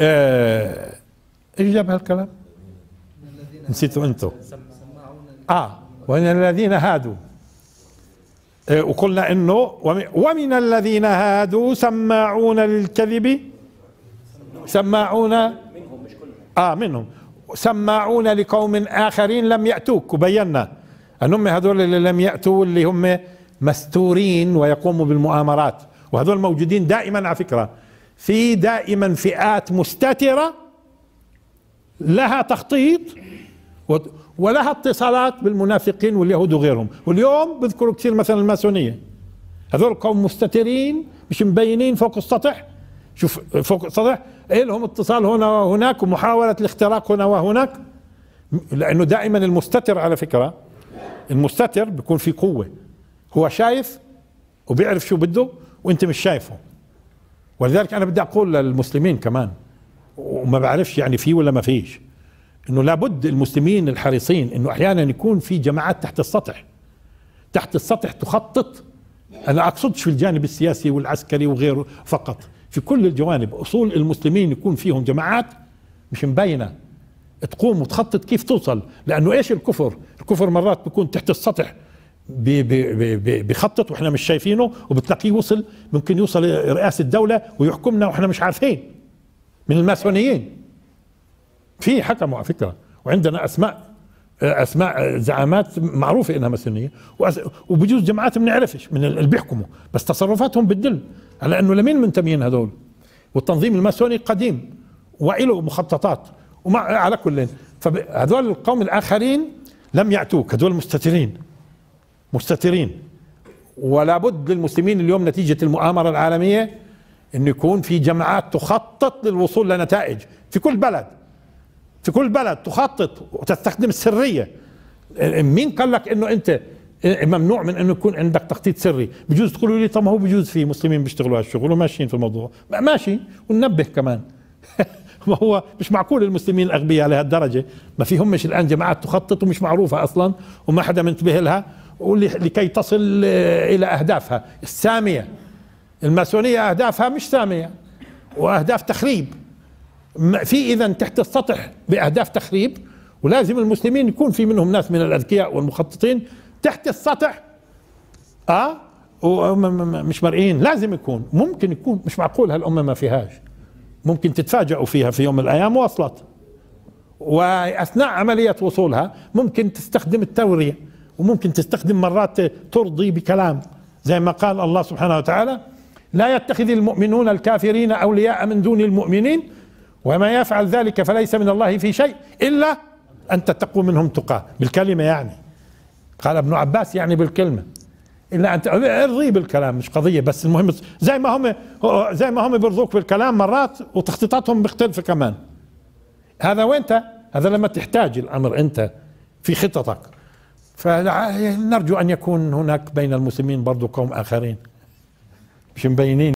آه، ايش جاب هالكلام؟ نسيتوا انتم اه ومن الذين هادوا آه وقلنا انه ومن الذين هادوا سماعون للكذب سماعون منهم مش كلهم اه منهم سماعون لقوم اخرين لم ياتوك وبينا انهم هذول اللي لم ياتوا اللي هم مستورين ويقوموا بالمؤامرات وهذول موجودين دائما على فكره في دائما فئات مستتره لها تخطيط ولها اتصالات بالمنافقين واليهود وغيرهم واليوم بذكروا كثير مثلا الماسونيه هذول قوم مستترين مش مبينين فوق السطح شوف فوق السطح إيه لهم اتصال هنا وهناك ومحاولة الاختراق هنا وهناك لأنه دائما المستتر على فكرة المستتر بيكون في قوة هو شايف وبيعرف شو بده وانت مش شايفه ولذلك انا بدي اقول للمسلمين كمان وما بعرفش يعني في ولا ما فيش انه لابد المسلمين الحريصين انه احيانا يكون في جماعات تحت السطح تحت السطح تخطط انا اقصدش في الجانب السياسي والعسكري وغيره فقط في كل الجوانب اصول المسلمين يكون فيهم جماعات مش مبينه تقوم وتخطط كيف توصل لانه ايش الكفر الكفر مرات بيكون تحت السطح بخطط واحنا مش شايفينه وبتلاقيه وصل ممكن يوصل رئاسه الدوله ويحكمنا واحنا مش عارفين من الماسونيين في حكموا على فكره وعندنا اسماء اسماء زعامات معروفه انها ماسونيه وبجوز جماعات بنعرفش من اللي بيحكموا بس تصرفاتهم بتدل على انه لمين منتميين هذول والتنظيم الماسوني قديم وله مخططات ومع على كل فهذول القوم الاخرين لم ياتوك هذول مستترين مستترين ولا بد للمسلمين اليوم نتيجة المؤامرة العالمية أن يكون في جماعات تخطط للوصول لنتائج في كل بلد في كل بلد تخطط وتستخدم السرية مين قال لك أنه أنت ممنوع من انه يكون عندك تخطيط سري بجوز تقولوا لي طب ما هو بجوز في مسلمين بيشتغلوا هالشغل وماشيين في الموضوع ماشي وننبه كمان ما هو مش معقول المسلمين الاغبياء لهالدرجه ما فيهمش الان جماعات تخطط ومش معروفه اصلا وما حدا منتبه لها لكي تصل آه، إلى أهدافها السامية الماسونية أهدافها مش سامية وأهداف تخريب في إذا تحت السطح بأهداف تخريب ولازم المسلمين يكون في منهم ناس من الأذكياء والمخططين تحت السطح آه مش مرئيين لازم يكون ممكن يكون مش معقول هالأمة ما فيهاش ممكن تتفاجئوا فيها في يوم من الأيام وصلت وأثناء عملية وصولها ممكن تستخدم التورية وممكن تستخدم مرات ترضي بكلام زي ما قال الله سبحانه وتعالى لا يتخذ المؤمنون الكافرين أولياء من دون المؤمنين وما يفعل ذلك فليس من الله في شيء إلا أن تتقوا منهم تقاه بالكلمة يعني قال ابن عباس يعني بالكلمة إلا أن ارضي بالكلام مش قضية بس المهم زي ما هم زي ما هم بيرضوك بالكلام مرات وتخطيطاتهم مختلفة كمان هذا وينت هذا لما تحتاج الأمر أنت في خططك فنرجو أن يكون هناك بين المسلمين برضو قوم آخرين مش مبينين